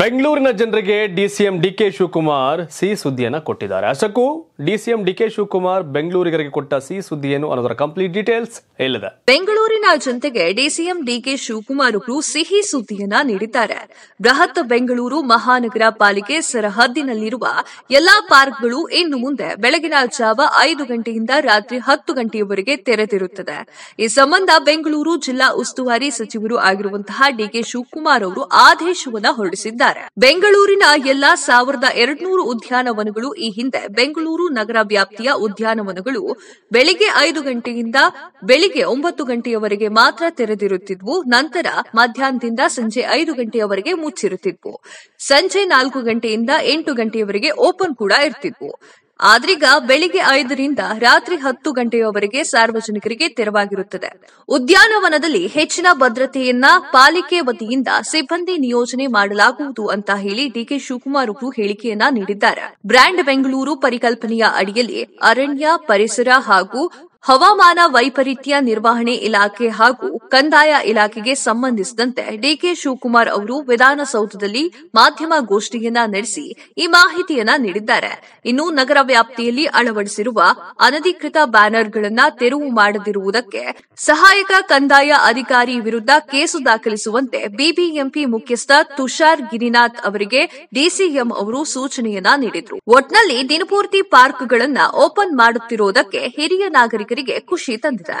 ಬೆಂಗಳೂರಿನ ಜನರಿಗೆ DCM DK Shivakumar C ಸುದ್ದಿಯನ್ನು ಕೊಟ್ಟಿದ್ದಾರೆ ಅಷ್ಟಕ್ಕೂ ಡಿಸಿಎಂ ಡಿಕೆ ಶಿವಕುಮಾರ್ ಬೆಂಗಳೂರಿಗರಿಗೆ ಕೊಟ್ಟ ಸಿ ಸುದ್ದಿ ಏನು ಅನ್ನೋದರ ಕಂಪ್ಲೀಟ್ ಡೀಟೇಲ್ಸ್ ಹೇಳಿದೆ ಬೆಂಗಳೂರಿನ ಜನತೆಗೆ ಡಿಸಿಎಂ ಡಿಕೆ ಶಿವಕುಮಾರ್ ಅವರು ಸಿಹಿ ಸುದ್ದಿಯನ್ನ ನೀಡಿದ್ದಾರೆ ಬೃಹತ್ ಬೆಂಗಳೂರು ಮಹಾನಗರ ಪಾಲಿಕೆ ಸರಹದ್ದಿನಲ್ಲಿರುವ ಎಲ್ಲಾ ಪಾರ್ಕ್ಗಳು ಇನ್ನು ಮುಂದೆ ಬೆಳಗಿನ ಜಾವ ಐದು ಗಂಟೆಯಿಂದ ರಾತ್ರಿ ಹತ್ತು ಗಂಟೆಯವರೆಗೆ ತೆರೆದಿರುತ್ತದೆ ಈ ಸಂಬಂಧ ಬೆಂಗಳೂರು ಜಿಲ್ಲಾ ಉಸ್ತುವಾರಿ ಸಚಿವರು ಆಗಿರುವಂತಹ ಡಿಕೆ ಶಿವಕುಮಾರ್ ಅವರು ಆದೇಶವನ್ನು ಹೊರಡಿಸಿದ್ದಾರೆ ತಿಳಿಸಿದ್ದಾರೆ ಬೆಂಗಳೂರಿನ ಎಲ್ಲಾ ಸಾವಿರದ ಎರಡ್ನೂರು ಉದ್ಯಾನವನಗಳು ಈ ಹಿಂದೆ ಬೆಂಗಳೂರು ನಗರ ವ್ಯಾಪ್ತಿಯ ಉದ್ಯಾನವನಗಳು ಬೆಳಿಗ್ಗೆ ಐದು ಗಂಟೆಯಿಂದ ಬೆಳಿಗ್ಗೆ ಒಂಬತ್ತು ಗಂಟೆಯವರೆಗೆ ಮಾತ್ರ ತೆರೆದಿರುತ್ತಿದ್ವು ನಂತರ ಮಧ್ಯಾಹ್ನದಿಂದ ಸಂಜೆ ಐದು ಗಂಟೆಯವರೆಗೆ ಮುಚ್ಚಿರುತ್ತಿದ್ವು ಸಂಜೆ ನಾಲ್ಕು ಗಂಟೆಯಿಂದ ಎಂಟು ಗಂಟೆಯವರೆಗೆ ಓಪನ್ ಕೂಡ ಇರ್ತಿದ್ವು ಆದ್ರೀಗ ಬೆಳಿಗ್ಗೆ ಐದರಿಂದ ರಾತ್ರಿ ಹತ್ತು ಗಂಟೆಯವರೆಗೆ ಸಾರ್ವಜನಿಕರಿಗೆ ತೆರವಾಗಿರುತ್ತದೆ ಉದ್ಯಾನವನದಲ್ಲಿ ಹೆಚ್ಚಿನ ಭದ್ರತೆಯನ್ನ ಪಾಲಿಕೆ ವತಿಯಿಂದ ಸಿಬ್ಬಂದಿ ನಿಯೋಜನೆ ಮಾಡಲಾಗುವುದು ಅಂತ ಹೇಳಿ ಡಿಕೆ ಶಿವಕುಮಾರ್ ಅವರು ಹೇಳಿಕೆಯನ್ನ ನೀಡಿದ್ದಾರೆ ಬ್ರ್ಯಾಂಡ್ ಬೆಂಗಳೂರು ಪರಿಕಲ್ಪನೆಯ ಅಡಿಯಲ್ಲಿ ಅರಣ್ಯ ಪರಿಸರ ಹಾಗೂ ಹವಾಮಾನ ವೈಪರೀತ್ಯ ನಿರ್ವಹಣೆ ಇಲಾಖೆ ಹಾಗೂ ಕಂದಾಯ ಇಲಾಖೆಗೆ ಸಂಬಂಧಿಸಿದಂತೆ ಡಿಕೆ ಶಿವಕುಮಾರ್ ಅವರು ವಿಧಾನಸೌಧದಲ್ಲಿ ಮಾಧ್ಯಮ ಗೋಷ್ಠಿಯನ್ನ ನಡೆಸಿ ಈ ಮಾಹಿತಿಯನ್ನ ನೀಡಿದ್ದಾರೆ ಇನ್ನು ನಗರ ವ್ಯಾಪ್ತಿಯಲ್ಲಿ ಅಳವಡಿಸಿರುವ ಅನಧಿಕೃತ ಬ್ಯಾನರ್ಗಳನ್ನ ತೆರವು ಮಾಡದಿರುವುದಕ್ಕೆ ಸಹಾಯಕ ಕಂದಾಯ ಅಧಿಕಾರಿ ವಿರುದ್ಧ ಕೇಸು ದಾಖಲಿಸುವಂತೆ ಬಿಬಿಎಂಪಿ ಮುಖ್ಯಸ್ಥ ತುಷಾರ್ ಗಿರಿನಾಥ್ ಅವರಿಗೆ ಡಿಸಿಎಂ ಅವರು ಸೂಚನೆಯನ್ನ ನೀಡಿದರು ಒಟ್ನಲ್ಲಿ ದಿನಪೂರ್ತಿ ಪಾರ್ಕ್ಗಳನ್ನ ಓಪನ್ ಮಾಡುತ್ತಿರುವುದಕ್ಕೆ ಹಿರಿಯ ನಾಗರಿಕರು ಇವರಿಗೆ ಖುಷಿ ತಂದಿದೆ